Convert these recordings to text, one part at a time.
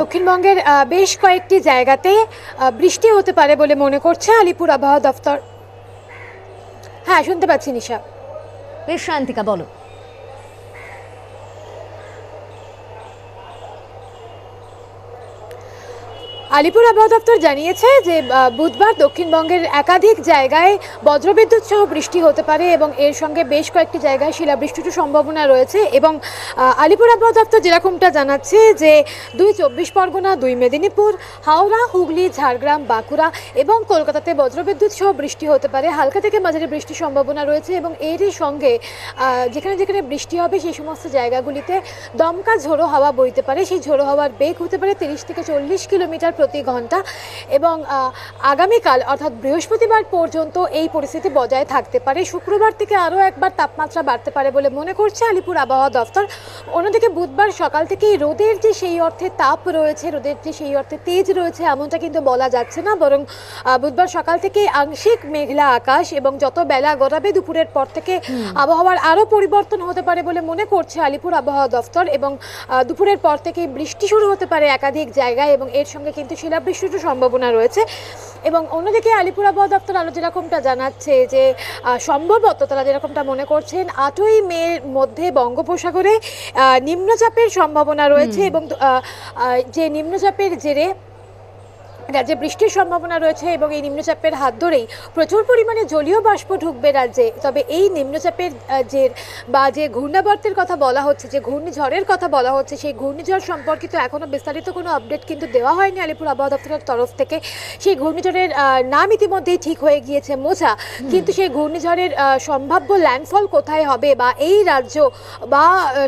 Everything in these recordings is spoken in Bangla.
দক্ষিণবঙ্গের বেশ কয়েকটি জায়গাতে বৃষ্টি হতে পারে বলে মনে করছে আলিপুর আবহাওয়া দফতর হ্যাঁ শুনতে পাচ্ছি নিশা বেশ শান্তিকা বলো আলিপুর আবহাওয়া দপ্তর জানিয়েছে যে বুধবার দক্ষিণবঙ্গের একাধিক জায়গায় বজ্রবিদ্যুৎ সহ বৃষ্টি হতে পারে এবং এর সঙ্গে বেশ কয়েকটি জায়গায় শিলাবৃষ্টির সম্ভাবনা রয়েছে এবং আলিপুর আবহাওয়া দপ্তর যেরকমটা জানাচ্ছে যে দুই চব্বিশ পরগনা দুই মেদিনীপুর হাওড়া হুগলি ঝাড়গ্রাম বাঁকুড়া এবং কলকাতাতে বজ্রবিদ্যুৎ সহ বৃষ্টি হতে পারে হালকা থেকে মাঝারি বৃষ্টির সম্ভাবনা রয়েছে এবং এরই সঙ্গে যেখানে যেখানে বৃষ্টি হবে সেই সমস্ত জায়গাগুলিতে দমকা ঝোড়ো হাওয়া বইতে পারে সেই ঝোড়ো হাওয়ার বেগ হতে পারে তিরিশ থেকে চল্লিশ কিলোমিটার প্রতি ঘন্টা এবং আগামীকাল অর্থাৎ বৃহস্পতিবার পর্যন্ত এই পরিস্থিতি বজায় থাকতে পারে শুক্রবার থেকে আরও একবার তাপমাত্রা বাড়তে পারে বলে মনে করছে আলিপুর আবহাওয়া দফতর অন্যদিকে বুধবার সকাল থেকে রোদের যে সেই অর্থে তাপ রয়েছে রোদের যে সেই অর্থে তেজ রয়েছে এমনটা কিন্তু বলা যাচ্ছে না বরং বুধবার সকাল থেকে আংশিক মেঘলা আকাশ এবং যত বেলা গড়াবে দুপুরের পর থেকে আবহাওয়ার আরও পরিবর্তন হতে পারে বলে মনে করছে আলিপুর আবহাওয়া দফতর এবং দুপুরের পর থেকে বৃষ্টি শুরু হতে পারে একাধিক জায়গায় এবং এর সঙ্গে কিন্তু পরবর্তী শিলাবৃষ্টির সম্ভাবনা রয়েছে এবং অন্যদিকে আলিপুর আবহাওয়া দপ্তর আলো যেরকমটা জানাচ্ছে যে সম্ভবত তারা যেরকমটা মনে করছেন আটই মের মধ্যে বঙ্গোপসাগরে নিম্নচাপের সম্ভাবনা রয়েছে এবং যে নিম্নচাপের জেরে রাজ্যে বৃষ্টির সম্ভাবনা রয়েছে এবং এই নিম্নচাপের হাত ধরেই প্রচুর পরিমাণে জলীয় বাষ্প ঢুকবে রাজ্যে তবে এই নিম্নচাপের যে বা যে ঘূর্ণাবর্তের কথা বলা হচ্ছে যে ঘূর্ণিঝড়ের কথা বলা হচ্ছে সেই ঘূর্ণিঝড় সম্পর্কিত এখনও বিস্তারিত কোনো আপডেট কিন্তু দেওয়া হয়নি আলিপুর আবহাওয়া দপ্তরের তরফ থেকে সেই ঘূর্ণিঝড়ের নাম ইতিমধ্যেই ঠিক হয়ে গিয়েছে মোছা কিন্তু সেই ঘূর্ণিঝড়ের সম্ভাব্য ল্যান্ডফল কোথায় হবে বা এই রাজ্য বা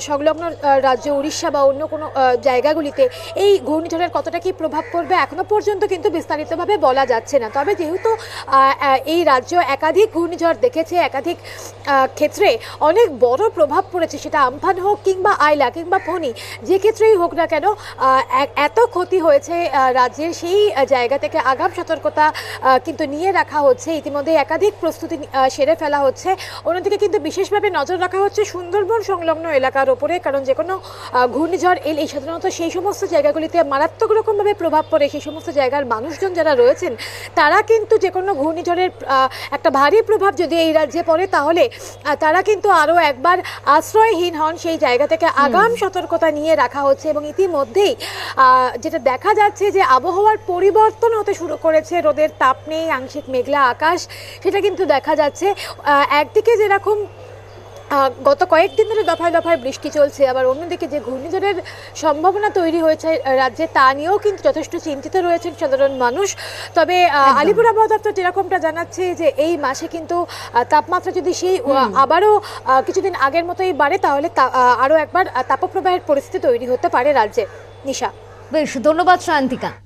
সংলগ্ন রাজ্য উড়িষ্যা বা অন্য কোনো জায়গাগুলিতে এই ঘূর্ণিঝড়ের কতটা কি প্রভাব পড়বে এখনও পর্যন্ত কিন্তু বিস্তারিতভাবে বলা যাচ্ছে না তবে যেহেতু এই রাজ্য একাধিক ঘূর্ণিঝড় দেখেছে একাধিক ক্ষেত্রে অনেক বড় প্রভাব পড়েছে সেটা আমফান হোক কিংবা আইলা কিংবা ফণি যে ক্ষেত্রেই হোক না কেন এত ক্ষতি হয়েছে রাজ্যের সেই জায়গা থেকে আগাম সতর্কতা কিন্তু নিয়ে রাখা হচ্ছে ইতিমধ্যে একাধিক প্রস্তুতি সেরে ফেলা হচ্ছে অন্যদিকে কিন্তু বিশেষভাবে নজর রাখা হচ্ছে সুন্দরবন সংলগ্ন এলাকার ওপরে কারণ যে কোনো ঘূর্ণিঝড় এলে সাধারণত সেই সমস্ত জায়গাগুলিতে মারাত্মক রকমভাবে প্রভাব পড়ে সেই সমস্ত জায়গা এলাকার মানুষজন যারা রয়েছেন তারা কিন্তু যে কোনো ঘূর্ণিঝড়ের একটা ভারী প্রভাব যদি এই রাজ্যে পড়ে তাহলে তারা কিন্তু আরও একবার আশ্রয়হীন হন সেই জায়গা থেকে আগাম সতর্কতা নিয়ে রাখা হচ্ছে এবং ইতিমধ্যেই যেটা দেখা যাচ্ছে যে আবহাওয়ার পরিবর্তন হতে শুরু করেছে রোদের তাপ নেই আংশিক মেঘলা আকাশ সেটা কিন্তু দেখা যাচ্ছে একদিকে যেরকম গত কয়েকদিন ধরে দফায় দফায় বৃষ্টি চলছে আবার অন্যদিকে যে ঘূর্ণিঝড়ের সম্ভাবনা তৈরি হয়েছে রাজ্যে তা নিয়েও কিন্তু যথেষ্ট চিন্তিত রয়েছেন সাধারণ মানুষ তবে আলিপুর আবহাওয়া দপ্তর যেরকমটা জানাচ্ছে যে এই মাসে কিন্তু তাপমাত্রা যদি সেই আবারও কিছুদিন আগের মতোই বাড়ে তাহলে আরও একবার তাপপ্রবাহের পরিস্থিতি তৈরি হতে পারে রাজ্যে নিশা বেশ ধন্যবাদ শান্তিকা